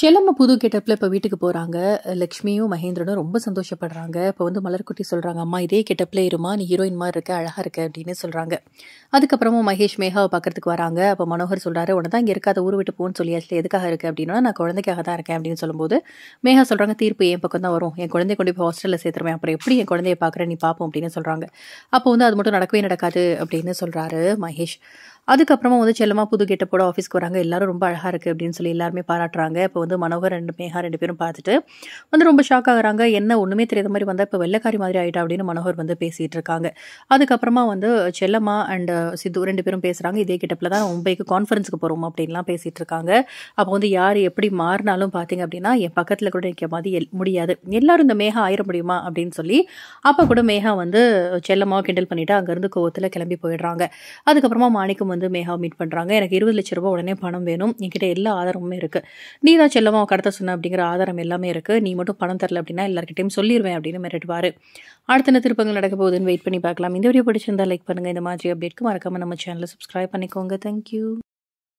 செல்லம்மா புது கெட்டப்பில் இப்போ வீட்டுக்கு போகிறாங்க லக்ஷ்மியும் மகேந்திரனும் ரொம்ப சந்தோஷப்படுறாங்க இப்போ வந்து மலர்குட்டி சொல்கிறாங்க அம்மா இதே கெட்டப்பில் இருமா நீ ஹீரோயின் மாதிரி இருக்க அழகாக இருக்க அப்படின்னு சொல்கிறாங்க அதுக்கப்புறமும் மகேஷ் மேகாவை பார்க்குறதுக்கு வராங்க அப்போ மனோகர் சொல்கிறாரு உடனே தான் இங்கே இருக்காத ஊர் விட்டு போன்னு சொல்லியாச்சு எதுக்காக இருக்குது அப்படின்னா நான் குழந்தைக்காக தான் இருக்கேன் அப்படின்னு சொல்லும்போது மேகா சொல்கிறாங்க தீர்ப்பு என் பக்கம் தான் வரும் என் குழந்தைய கொண்டு போய் ஹாஸ்டலில் சேர்த்துருவேன் அப்புறம் எப்படி என் குழந்தைய பார்க்குறேன் நீ பார்ப்போம் அப்படின்னு சொல்கிறாங்க அப்போ வந்து அது மட்டும் நடக்கவே நடக்காது அப்படின்னு சொல்கிறாரு மகேஷ் அதுக்கப்புறமா வந்து செல்லமா புது கெட்டப்போட ஆஃபீஸ்க்கு வராங்க எல்லாரும் ரொம்ப அழகாக இருக்குது அப்படின்னு சொல்லி எல்லாருமே பாராட்டுறாங்க இப்போ வந்து மனோகர் ரெண்டு மேகா ரெண்டு பேரும் பார்த்துட்டு வந்து ரொம்ப ஷாக் ஆகுறாங்க என்ன ஒன்றுமே தெரியாத மாதிரி வந்தால் இப்போ வெள்ளக்காரி மாதிரி ஆகிட்டா அப்படின்னு மனோகர் வந்து பேசிகிட்டு இருக்காங்க அதுக்கப்புறமா வந்து செல்லம்மா அண்ட் சித்து ரெண்டு பேரும் பேசுகிறாங்க இதே கிட்டப்பில் தான் மும்பைக்கு கான்ஃபரன்ஸுக்கு போகிறோம் அப்படின்லாம் பேசிகிட்டு இருக்காங்க அப்போ வந்து யார் எப்படி மாறினாலும் பார்த்தீங்க அப்படின்னா என் பக்கத்தில் கூட நிற்க மாதிரி எல் முடியாது எல்லாரும் இந்த மேகா ஆயிட முடியுமா அப்படின்னு சொல்லி அப்போ கூட மேகா வந்து செல்லம்மாவை கிண்டல் பண்ணிவிட்டு அங்கேருந்து கோவத்தில் கிளம்பி போயிடுறாங்க அதுக்கப்புறமா மாணிக்கம் வந்து மேகா மீட் பண்ணுறாங்க எனக்கு இருபது லட்ச ரூபா உடனே பணம் வேணும் என்கிட்ட எல்லா ஆதாரமும் இருக்குது நீ தான் செல்லமா கடத்த சொன்ன அப்படிங்கிற ஆதாரம் எல்லாமே இருக்குது நீ மட்டும் பணம் தரல அப்படின்னா எல்லாருக்கிட்டையும் சொல்லிடுவேன் அப்படின்னு மிரட்டுவார் அடுத்த என்ன திருப்பங்கள் நடக்க போகுதுன்னு வெயிட் பண்ணி பார்க்கலாம் இந்த வீடியோ பிடிச்சிருந்தா லைக் பண்ணுங்கள் இந்த மாதிரி அப்டேட்க்கு மறக்காமல் நம்ம சேனலை சப்ஸ்கிரைப் பண்ணிக்கோங்க தேங்க்யூ